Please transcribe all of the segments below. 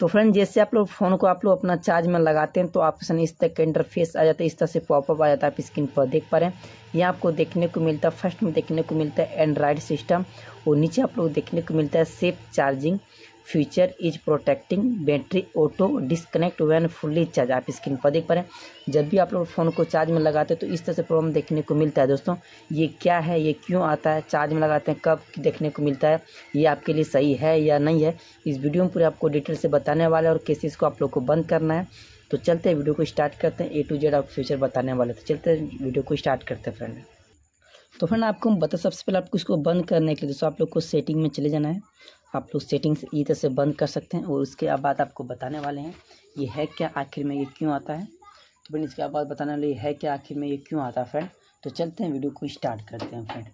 तो फ्रेंड जैसे आप लोग फ़ोन को आप लोग अपना चार्ज में लगाते हैं तो ऑप्शन इस तरह का इंटरफेस आ जाता है इस तरह से पॉपअप आ जाता है आप स्क्रीन पर देख पा रहे हैं यहाँ आपको देखने को मिलता है फर्स्ट में देखने को मिलता है एंड्रॉयड सिस्टम और नीचे आप लोग देखने को मिलता है safe charging future is protecting battery auto disconnect when fully charge आप स्क्रीन पर देख पा रहे हैं जब भी आप लोग फ़ोन को चार्ज में लगाते हैं तो इस तरह से प्रॉब्लम देखने को मिलता है दोस्तों ये क्या है ये क्यों आता है चार्ज में लगाते हैं कब देखने को मिलता है ये आपके लिए सही है या नहीं है इस वीडियो में पूरे आपको डिटेल से बताने वाले और कैसे इसको आप लोग को बंद करना है तो चलते हैं वीडियो को स्टार्ट करते हैं ए टू जेड आप फ्यूचर बताने वाले तो चलते हैं वीडियो को स्टार्ट करते हैं फ्रेंड तो फ्रेंड आपको हम बता सबसे पहले आपको इसको बंद करने के लिए दोस्तों आप लोग को सेटिंग में चले जाना है आप लोग सेटिंग्स ये तरह से बंद कर सकते हैं और उसके बाद आपको बताने वाले हैं ये है क्या आखिर में ये क्यों आता है तो फ्रेंड इसके बाद बताने वाले है क्या आखिर में ये क्यों आता है फ्रेंड तो चलते हैं वीडियो को स्टार्ट करते हैं फ्रेंड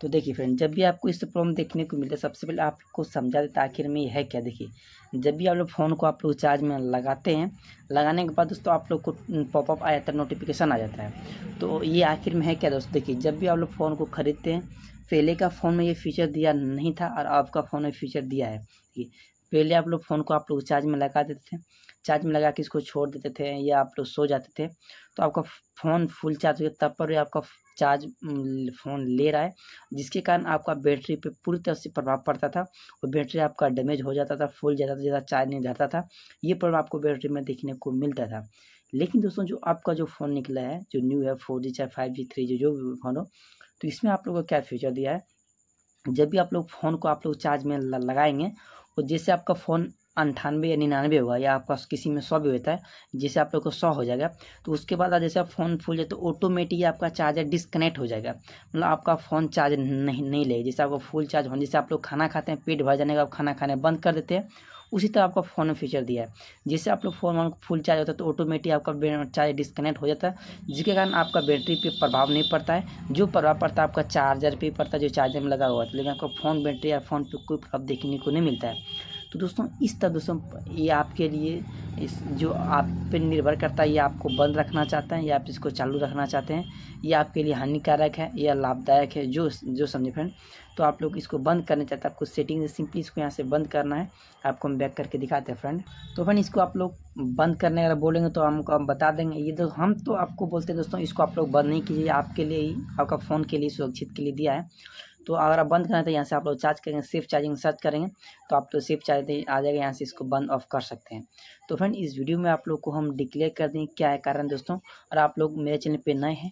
तो देखिए फ्रेंड जब भी आपको इस प्रॉब्लम देखने को मिलता है सबसे पहले आपको समझा देता आखिर में यह है क्या देखिए जब भी आप लोग फ़ोन को आप लोग चार्ज में लगाते हैं लगाने के बाद दोस्तों आप लोग को पॉपअप आ जाता है नोटिफिकेशन आ जाता है तो ये आखिर में है क्या दोस्तों देखिए जब भी आप लोग फ़ोन को ख़रीदते हैं पहले का फ़ोन में ये फीचर दिया नहीं था और आपका फ़ोन में फीचर दिया है पहले आप लोग फ़ोन को आप लोग चार्ज में लगा देते थे चार्ज में लगा के इसको छोड़ देते थे या आप लोग सो जाते थे तो आपका फ़ोन फुल चार्ज हो गया तब पर भी आपका चार्ज फ़ोन ले रहा है जिसके कारण आपका बैटरी पे पूरी तरह से प्रभाव पड़ता था और बैटरी आपका डैमेज हो जाता था फूल जाता था ज़्यादा चार्ज नहीं धरता था ये प्रभाव आपको बैटरी में देखने को मिलता था लेकिन दोस्तों जो आपका जो फ़ोन निकला है जो न्यू है फोर जी चाहे फाइव जी थ्री जी जो भी फ़ोन हो तो इसमें आप लोगों को क्या फीचर दिया है जब भी आप लोग फ़ोन को आप लोग चार्ज में लगाएंगे और जैसे आपका फ़ोन अंठानवे या निन्यानवे होगा या आपका किसी में सौ भी होता है जैसे आप लोग को सौ हो जाएगा तो उसके बाद जैसे आप फ़ोन फूल जाए तो ऑटोमेटिक आपका चार्जर डिस्कनेक्ट हो जाएगा मतलब आपका फ़ोन चार्ज नहीं नहीं लगेगा जैसे आपका फुल चार्ज होने जैसे आप लोग खाना खाते हैं पेट भर जाने का आप खाना खाने बंद कर देते हैं उसी तरह आपका फ़ोन में फीचर दिया है जैसे आप लोग फ़ोन फुल चार्ज होता है तो ऑटोमेटिक आपका चार्ज डिस्कनेक्ट हो जाता है जिसके कारण आपका बैटरी पे प्रभाव नहीं पड़ता है जो प्रभाव पड़ता है आपका चार्जर पे पड़ता है जो चार्जर में लगा हुआ है तो लेकिन आपका फ़ोन बैटरी या फ़ोन पे कोई प्रभाव देखने को नहीं मिलता है तो दोस्तों इस तरह दोस्तों ये आपके लिए इस जो आप पर निर्भर करता है ये आपको बंद रखना चाहते हैं या आप इसको चालू रखना चाहते हैं ये आपके लिए हानिकारक है या लाभदायक है जो जो समझे फ्रेंड तो आप लोग इसको बंद करना चाहते हैं आपको सेटिंग सिंपली इसको यहाँ से बंद करना है आपको हम बैक करके दिखाते हैं फ्रेंड तो फ्रेंड इसको आप लोग बंद करने अगर बोलेंगे तो हमको हम बता देंगे ये तो हम तो आपको बोलते हैं दोस्तों इसको आप लोग बंद नहीं कीजिए आपके लिए ही आपका फ़ोन के लिए सुरक्षित के लिए दिया है तो अगर आप बंद करना है तो यहाँ से आप लोग चार्ज करेंगे सेफ चार्जिंग सर्च करेंगे तो आप तो सेफ चार्ज आ जाएगा यहाँ से इसको बंद ऑफ कर सकते हैं तो फ्रेंड इस वीडियो में आप लोग को हम डिक्लेयर कर दें क्या है कारण दोस्तों और आप लोग मेरे चैनल पर नए हैं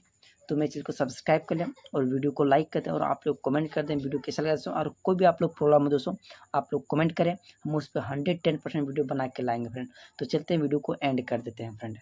तो मेरे चैनल को सब्सक्राइब कर लें और वीडियो को लाइक कर दें और आप लोग कमेंट कर दें वीडियो कैसा लगा दोस्तों और कोई भी आप लोग प्रॉब्लम हो दोस्तों आप लोग कमेंट करें हम उस पर हंड्रेड टेन परसेंट वीडियो बना के लाएंगे फ्रेंड तो चलते हैं वीडियो को एंड कर देते हैं फ्रेंड